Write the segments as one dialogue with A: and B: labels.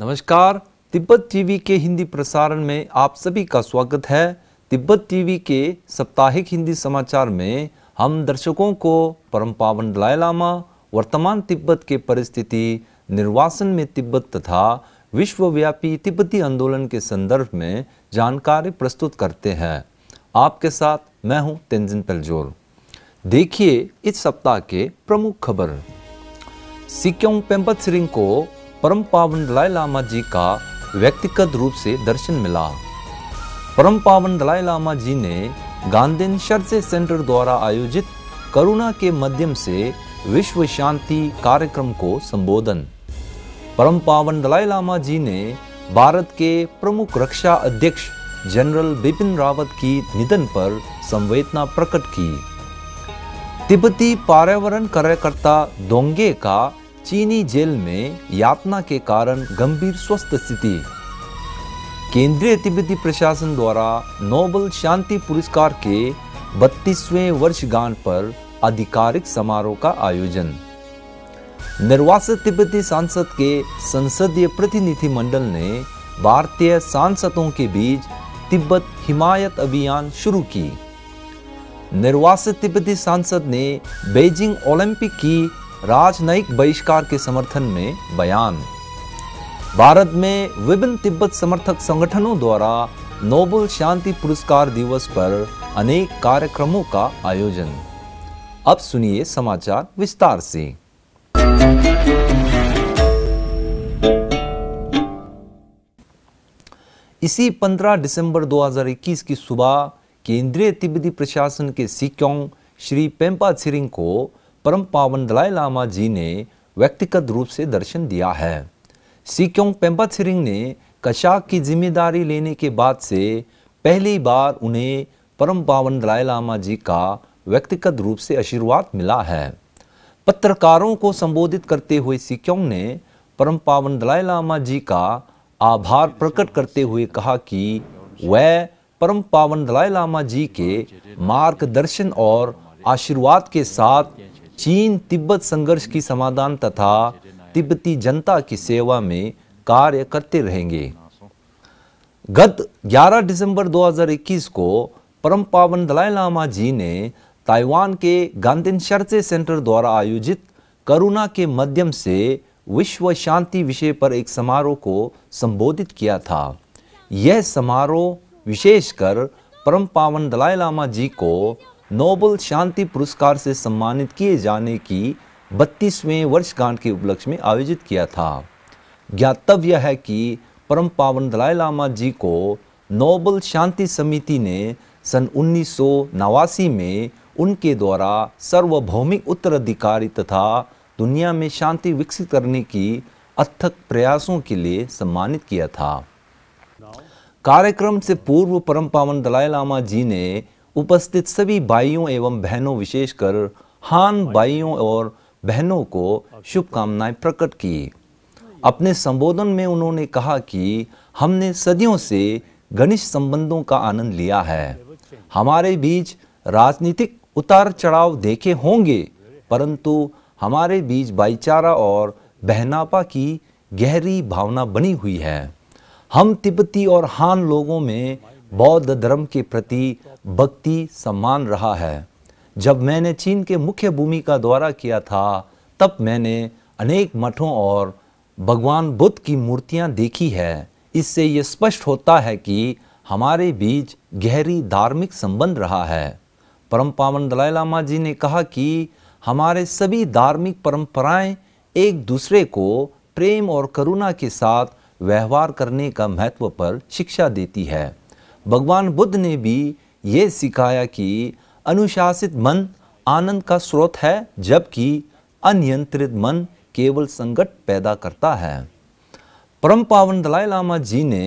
A: नमस्कार तिब्बत टीवी के हिंदी प्रसारण में आप सभी का स्वागत है तिब्बत टीवी के साप्ताहिक हिंदी समाचार में हम दर्शकों को परम पावन दलाई लामा वर्तमान तिब्बत के परिस्थिति निर्वासन में तिब्बत तथा विश्वव्यापी तिब्बती आंदोलन के संदर्भ में जानकारी प्रस्तुत करते हैं आपके साथ मैं हूं तेंजिन पेलजोर देखिए इस सप्ताह के प्रमुख खबर सिक्योंग पेम्पत सिरिंग को परम पावन दलाई लामा जी का व्यक्तिगत रूप से दर्शन मिला परम पावन दलाई लामा जी ने गांधीन शर्से सेंटर द्वारा आयोजित करुणा के माध्यम से विश्व शांति कार्यक्रम को संबोधन परम पावन दलाई लामा जी ने भारत के प्रमुख रक्षा अध्यक्ष जनरल बिपिन रावत की निधन पर संवेदना प्रकट की तिब्बती पर्यावरण कार्यकर्ता दोंगे का चीनी जेल में यातना के कारण गंभीर स्वस्थ स्थिति केंद्रीय तिब्बती प्रशासन द्वारा नोबल शांति पुरस्कार के बत्तीसवें वर्षगांठ पर आधिकारिक समारोह का आयोजन निर्वासित तिब्बती सांसद के संसदीय प्रतिनिधि मंडल ने भारतीय सांसदों के बीच तिब्बत हिमायत अभियान शुरू की निर्वासित तिब्बती सांसद ने बेजिंग ओलंपिक की राजनयिक बहिष्कार के समर्थन में बयान भारत में विभिन्न तिब्बत समर्थक संगठनों द्वारा नोबल शांति पुरस्कार दिवस पर अनेक कार्यक्रमों का आयोजन अब सुनिए समाचार विस्तार से इसी 15 दिसंबर 2021 की सुबह केंद्रीय तिब्बती प्रशासन के सिक्योंग श्री पेम्पा सिरिंग को परम पावन दलाई लामा जी ने व्यक्तिगत रूप से दर्शन दिया है सिक्योंग पेम्पा सिरिंग ने कशाक की जिम्मेदारी लेने के बाद से पहली बार उन्हें परम पावन दलाई लामा जी का व्यक्तिगत रूप से आशीर्वाद मिला है पत्रकारों को संबोधित करते हुए सिक्योंग ने परम पावन दलाई लामा जी का आभार प्रकट करते हुए कहा कि वह परम पावन दलाई लामा जी के मार्गदर्शन और आशीर्वाद के साथ चीन तिब्बत संघर्ष की समाधान तथा तिब्बती जनता की सेवा में कार्य करते रहेंगे गत 11 दिसंबर 2021 को परम पावन दलाई लामा जी ने ताइवान के गांधी शर्चे सेंटर द्वारा आयोजित करुणा के माध्यम से विश्व शांति विषय पर एक समारोह को संबोधित किया था यह समारोह विशेषकर परम पावन दलाई लामा जी को नोबल शांति पुरस्कार से सम्मानित किए जाने की बत्तीसवें वर्षगांठ के उपलक्ष्य में आयोजित किया था ज्ञातव्य है कि परम पावन दलाई लामा जी को नोबल शांति समिति ने सन उन्नीस में उनके द्वारा सार्वभौमिक उत्तराधिकारी तथा दुनिया में शांति विकसित करने की अथक प्रयासों के लिए सम्मानित किया था कार्यक्रम से पूर्व परम पावन दलाई लामा जी ने उपस्थित सभी भाइयों एवं बहनों विशेषकर हान भाइयों और बहनों को शुभकामनाएं प्रकट की अपने संबोधन में उन्होंने कहा कि हमने सदियों से घनिष्ठ संबंधों का आनंद लिया है हमारे बीच राजनीतिक उतार चढ़ाव देखे होंगे परंतु हमारे बीच भाईचारा और बहनापा की गहरी भावना बनी हुई है हम तिब्बती और हान लोगों में बौद्ध धर्म के प्रति भक्ति सम्मान रहा है जब मैंने चीन के मुख्य भूमि का दौरा किया था तब मैंने अनेक मठों और भगवान बुद्ध की मूर्तियां देखी है इससे ये स्पष्ट होता है कि हमारे बीच गहरी धार्मिक संबंध रहा है परम पावन दलाई लामा जी ने कहा कि हमारे सभी धार्मिक परंपराएं एक दूसरे को प्रेम और करुणा के साथ व्यवहार करने का महत्व पर शिक्षा देती है भगवान बुद्ध ने भी ये सिखाया कि अनुशासित मन आनंद का स्रोत है जबकि अनियंत्रित मन केवल संकट पैदा करता है परम पावन दलाई लामा जी ने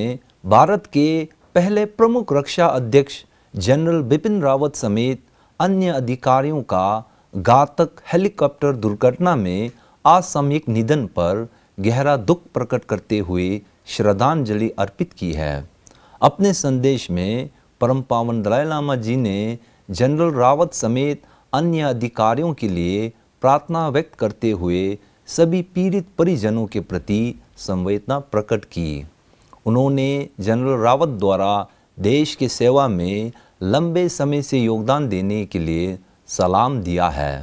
A: भारत के पहले प्रमुख रक्षा अध्यक्ष जनरल बिपिन रावत समेत अन्य अधिकारियों का घातक हेलीकॉप्टर दुर्घटना में असामयिक निधन पर गहरा दुख प्रकट करते हुए श्रद्धांजलि अर्पित की है अपने संदेश में परम पावन दलाई लामा जी ने जनरल रावत समेत अन्य अधिकारियों के लिए प्रार्थना व्यक्त करते हुए सभी पीड़ित परिजनों के प्रति संवेदना प्रकट की उन्होंने जनरल रावत द्वारा देश के सेवा में लंबे समय से योगदान देने के लिए सलाम दिया है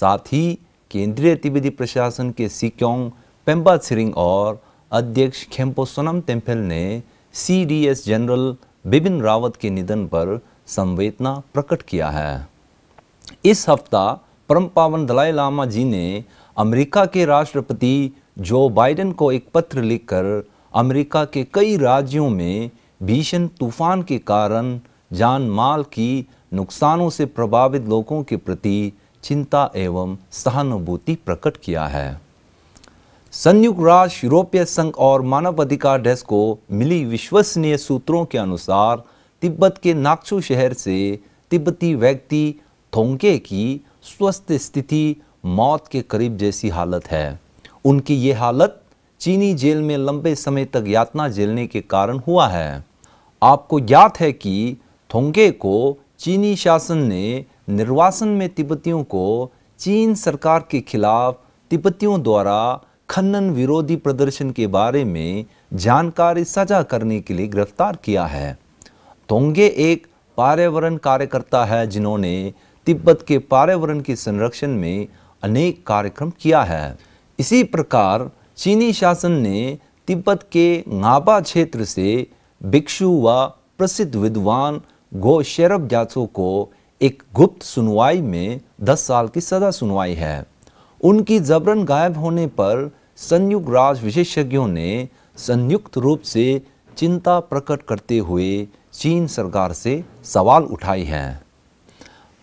A: साथ ही केंद्रीय अतिविधि प्रशासन के सिक्योंग पेम्बा सिरिंग और अध्यक्ष खेम्पो सोनम तेम्फेल ने सीडीएस जनरल बिपिन रावत के निधन पर संवेदना प्रकट किया है इस हफ्ता परम पावन दलाई लामा जी ने अमेरिका के राष्ट्रपति जो बाइडेन को एक पत्र लिखकर अमेरिका के कई राज्यों में भीषण तूफान के कारण जान माल की नुकसानों से प्रभावित लोगों के प्रति चिंता एवं सहानुभूति प्रकट किया है संयुक्त राष्ट्र यूरोपीय संघ और मानवाधिकार डेस्क को मिली विश्वसनीय सूत्रों के अनुसार तिब्बत के नाक्सू शहर से तिब्बती व्यक्ति थोंके की स्वस्थ स्थिति मौत के करीब जैसी हालत है उनकी ये हालत चीनी जेल में लंबे समय तक यातना झेलने के कारण हुआ है आपको याद है कि थोंगे को चीनी शासन ने निर्वासन में तिब्बतियों को चीन सरकार के खिलाफ तिब्बतियों द्वारा खनन विरोधी प्रदर्शन के बारे में जानकारी साझा करने के लिए गिरफ्तार किया है तोंगे एक पर्यावरण कार्यकर्ता है जिन्होंने तिब्बत के पर्यावरण के संरक्षण में अनेक कार्यक्रम किया है इसी प्रकार चीनी शासन ने तिब्बत के नाबा क्षेत्र से भिक्षु व प्रसिद्ध विद्वान गो शेरब जासो को एक गुप्त सुनवाई में 10 साल की सजा सुनवाई है उनकी जबरन गायब होने पर संयुक्त राज विशेषज्ञों ने संयुक्त रूप से चिंता प्रकट करते हुए चीन सरकार से सवाल उठाए हैं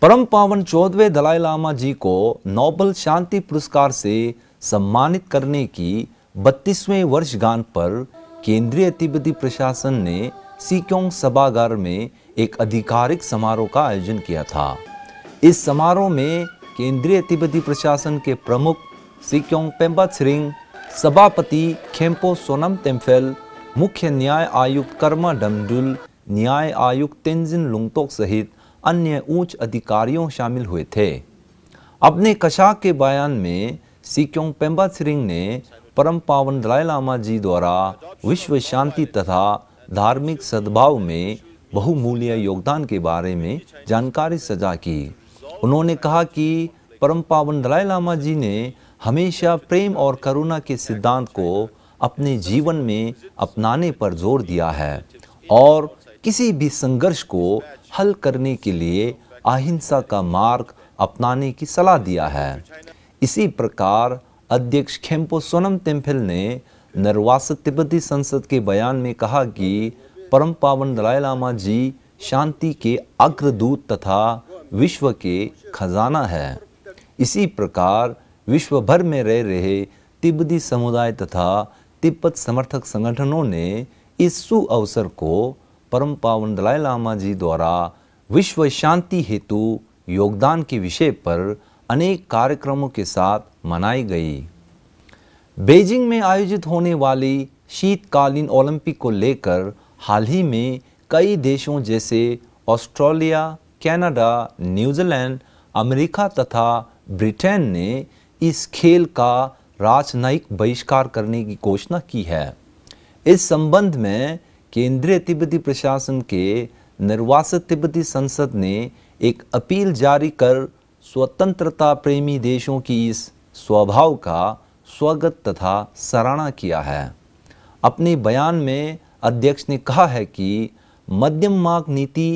A: परम पावन चौदवे दलाई लामा जी को नोबल शांति पुरस्कार से सम्मानित करने की बत्तीसवें वर्षगांठ पर केंद्रीय तिब्बती प्रशासन ने सिक्योंग सभागार में एक आधिकारिक समारोह का आयोजन किया था इस समारोह में केंद्रीय तिब्बती प्रशासन के प्रमुख सिक्योंग पेम्बा सिंह सभापति खेम्पो सोनम तेम्फेल मुख्य न्याय आयुक्त कर्मा डमडुल न्याय आयुक्त तेंजिन लुंगटोक सहित अन्य उच्च अधिकारियों शामिल हुए थे अपने कशा के बयान में सिक्योंग पेम्बा सिरिंग ने परम पावन दलाई लामा जी द्वारा विश्व शांति तथा धार्मिक सद्भाव में बहुमूल्य योगदान के बारे में जानकारी सजा की उन्होंने कहा कि परम पावन दलाई लामा जी ने हमेशा प्रेम और करुणा के सिद्धांत को अपने जीवन में अपनाने पर जोर दिया है और किसी भी संघर्ष को हल करने के लिए अहिंसा का मार्ग अपनाने की सलाह दिया है इसी प्रकार अध्यक्ष खेम्पो सोनम तेम्फिल ने नरवास तिब्बती संसद के बयान में कहा कि परम पावन दलाई लामा जी शांति के अग्रदूत तथा विश्व के खजाना है इसी प्रकार विश्व भर में रह रहे तिब्बती समुदाय तथा तिब्बत समर्थक संगठनों ने इस सु अवसर को परम पावन दलाई लामा जी द्वारा विश्व शांति हेतु योगदान के विषय पर अनेक कार्यक्रमों के साथ मनाई गई बेजिंग में आयोजित होने वाली शीतकालीन ओलंपिक को लेकर हाल ही में कई देशों जैसे ऑस्ट्रेलिया कनाडा, न्यूजीलैंड अमेरिका तथा ब्रिटेन ने इस खेल का राजनयिक बहिष्कार करने की घोषणा की है इस संबंध में केंद्रीय तिब्बती प्रशासन के निर्वासित तिब्बती संसद ने एक अपील जारी कर स्वतंत्रता प्रेमी देशों की इस स्वभाव का स्वागत तथा सराहना किया है अपने बयान में अध्यक्ष ने कहा है कि मध्यम मार्ग नीति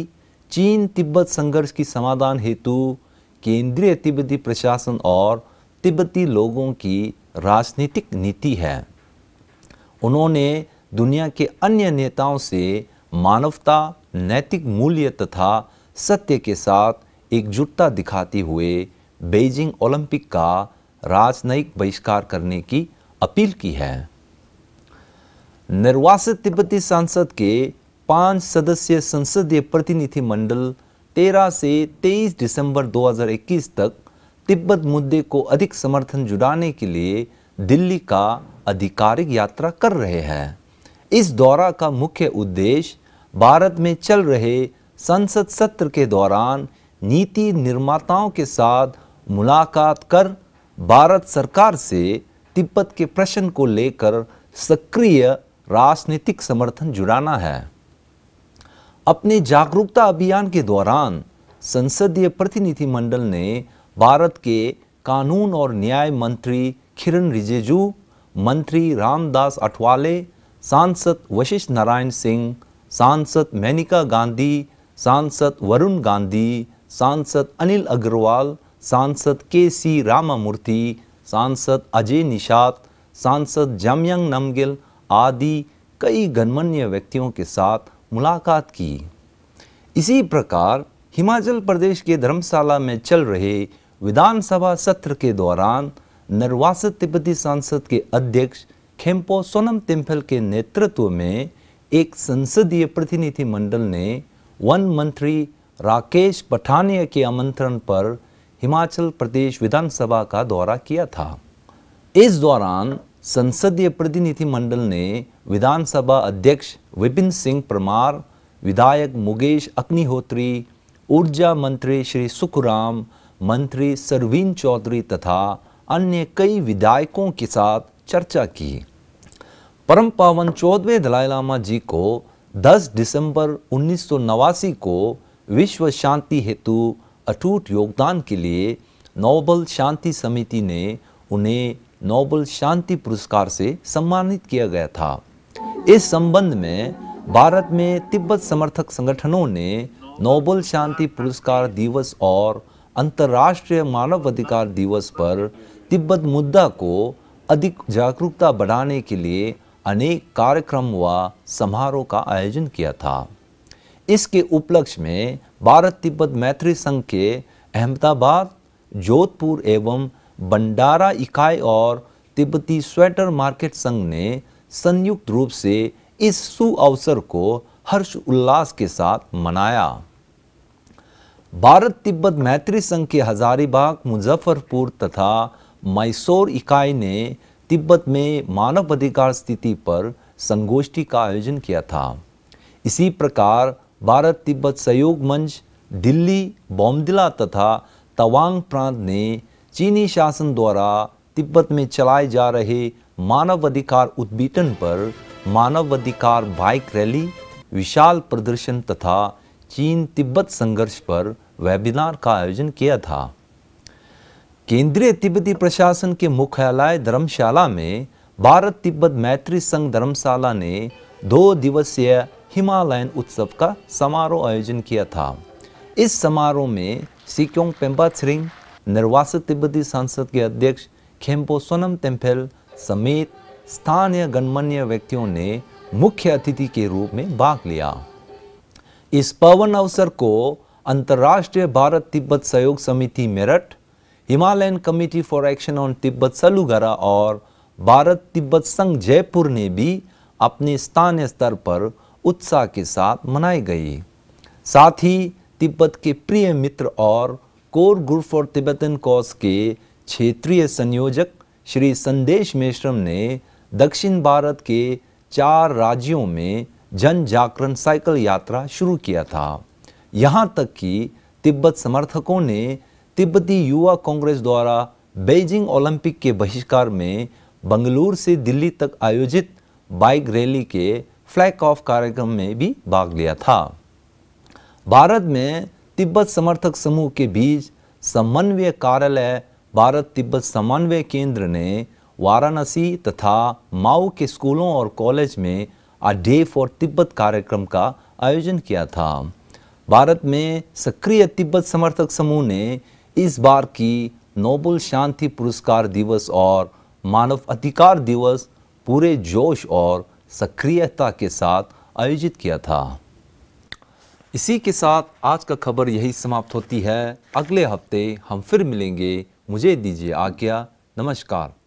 A: चीन तिब्बत संघर्ष की समाधान हेतु केंद्रीय तिब्बती प्रशासन और तिब्बती लोगों की राजनीतिक नीति है उन्होंने दुनिया के अन्य नेताओं से मानवता नैतिक मूल्य तथा सत्य के साथ एकजुटता दिखाते हुए बेजिंग ओलंपिक का राजनयिक बहिष्कार करने की अपील की है निर्वासित तिब्बती सांसद के पांच सदस्यीय संसदीय प्रतिनिधिमंडल 13 से 23 दिसंबर 2021 तक तिब्बत मुद्दे को अधिक समर्थन जुटाने के लिए दिल्ली का आधिकारिक यात्रा कर रहे हैं इस दौरा का मुख्य उद्देश्य भारत में चल रहे संसद सत्र के दौरान नीति निर्माताओं के साथ मुलाकात कर भारत सरकार से तिब्बत के प्रश्न को लेकर सक्रिय राजनीतिक समर्थन जुड़ाना है अपने जागरूकता अभियान के दौरान संसदीय प्रतिनिधिमंडल ने भारत के कानून और न्याय मंत्री किरण रिजिजू मंत्री रामदास अठवाले सांसद वशिष्ठ नारायण सिंह सांसद मेनिका गांधी सांसद वरुण गांधी सांसद अनिल अग्रवाल सांसद के सी रामामूर्ति सांसद अजय निषाद सांसद जमयंग नमगिल आदि कई गणमान्य व्यक्तियों के साथ मुलाकात की इसी प्रकार हिमाचल प्रदेश के धर्मशाला में चल रहे विधानसभा सत्र के दौरान निर्वासित तिब्बती सांसद के अध्यक्ष खेम्पो सोनम तिम्फल के नेतृत्व में एक संसदीय प्रतिनिधि मंडल ने वन मंत्री राकेश पठानिया के आमंत्रण पर हिमाचल प्रदेश विधानसभा का दौरा किया था इस दौरान संसदीय प्रतिनिधि मंडल ने विधानसभा अध्यक्ष विपिन सिंह परमार विधायक मुकेश अग्निहोत्री ऊर्जा मंत्री श्री सुखराम मंत्री सरवीन चौधरी तथा अन्य कई विधायकों के साथ चर्चा की परम पावन चौदवें दलाई लामा जी को 10 दिसंबर उन्नीस को विश्व शांति हेतु अटूट योगदान के लिए नोबल शांति समिति ने उन्हें नोबल शांति पुरस्कार से सम्मानित किया गया था इस संबंध में भारत में तिब्बत समर्थक संगठनों ने नोबल शांति पुरस्कार दिवस और अंतर्राष्ट्रीय मानवाधिकार दिवस पर तिब्बत मुद्दा को अधिक जागरूकता बढ़ाने के लिए अनेक कार्यक्रम व समारोह का आयोजन किया था इसके उपलक्ष्य में भारत तिब्बत मैत्री संघ के अहमदाबाद जोधपुर एवं भंडारा इकाई और तिब्बती स्वेटर मार्केट संघ ने संयुक्त रूप से इस सुअवसर को हर्ष उल्लास के साथ मनाया भारत तिब्बत मैत्री संघ के हजारीबाग मुजफ्फरपुर तथा मैसूर इकाई ने तिब्बत में मानवाधिकार स्थिति पर संगोष्ठी का आयोजन किया था इसी प्रकार भारत तिब्बत सहयोग मंच दिल्ली बोमदिला तथा तवांग प्रांत ने चीनी शासन द्वारा तिब्बत में चलाए जा रहे मानवाधिकार उद्बीटन पर मानवाधिकार बाइक रैली विशाल प्रदर्शन तथा चीन तिब्बत संघर्ष पर वेबिनार का आयोजन किया था केंद्रीय तिब्बती प्रशासन के मुख्यालय धर्मशाला में भारत तिब्बत मैत्री संघ धर्मशाला ने दो दिवसीय हिमालयन उत्सव का समारोह आयोजन किया था इस समारोह में सिक्योंग पेम्पा छिंग निर्वासित तिब्बती संसद के अध्यक्ष खेम्पो सोनम तेम्फेल समेत स्थानीय गणमान्य व्यक्तियों ने मुख्य अतिथि के रूप में भाग लिया इस पवन अवसर को अंतर्राष्ट्रीय भारत तिब्बत सहयोग समिति Meerut Himalayan committee for action on Tibet Salugara और भारत तिब्बत संघ जयपुर ने भी अपने स्थानीय स्तर पर उत्साह के साथ मनाई गई साथ ही तिब्बत के प्रिय मित्र और core group for Tibetan cause के क्षेत्रीय संयोजक श्री संदेश मेश्रम ने दक्षिण भारत के चार राज्यों में जन जागरण साइकिल यात्रा शुरू किया था यहाँ तक कि तिब्बत समर्थकों ने तिब्बती युवा कांग्रेस द्वारा बेजिंग ओलंपिक के बहिष्कार में बंगलूर से दिल्ली तक आयोजित बाइक रैली के फ्लैग ऑफ कार्यक्रम में भी भाग लिया था भारत में तिब्बत समर्थक समूह के बीच समन्वय कार्यालय भारत तिब्बत समन्वय केंद्र ने वाराणसी तथा माऊ के स्कूलों और कॉलेज में अ डे फॉर तिब्बत कार्यक्रम का आयोजन किया था भारत में सक्रिय तिब्बत समर्थक समूह ने इस बार की नोबल शांति पुरस्कार दिवस और मानव अधिकार दिवस पूरे जोश और सक्रियता के साथ आयोजित किया था इसी के साथ आज का खबर यही समाप्त होती है अगले हफ्ते हम फिर मिलेंगे मुझे दीजिए आज्ञा नमस्कार